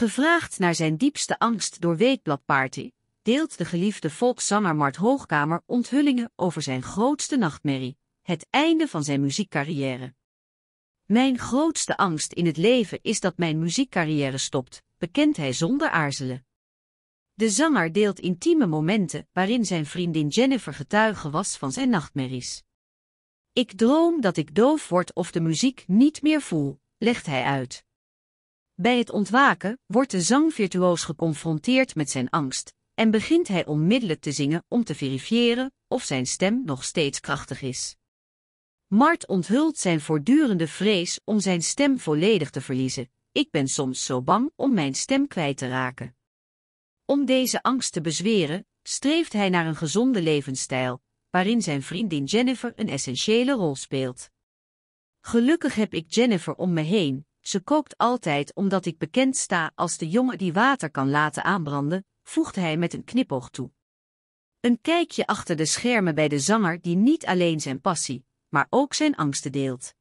Gevraagd naar zijn diepste angst door Party, deelt de geliefde volkszanger Mart Hoogkamer onthullingen over zijn grootste nachtmerrie, het einde van zijn muziekcarrière. Mijn grootste angst in het leven is dat mijn muziekcarrière stopt, bekent hij zonder aarzelen. De zanger deelt intieme momenten waarin zijn vriendin Jennifer getuige was van zijn nachtmerries. Ik droom dat ik doof word of de muziek niet meer voel, legt hij uit. Bij het ontwaken wordt de zangvirtuoos geconfronteerd met zijn angst en begint hij onmiddellijk te zingen om te verifiëren of zijn stem nog steeds krachtig is. Mart onthult zijn voortdurende vrees om zijn stem volledig te verliezen. Ik ben soms zo bang om mijn stem kwijt te raken. Om deze angst te bezweren, streeft hij naar een gezonde levensstijl, waarin zijn vriendin Jennifer een essentiële rol speelt. Gelukkig heb ik Jennifer om me heen, ze kookt altijd omdat ik bekend sta als de jongen die water kan laten aanbranden, voegt hij met een knipoog toe. Een kijkje achter de schermen bij de zanger die niet alleen zijn passie, maar ook zijn angsten deelt.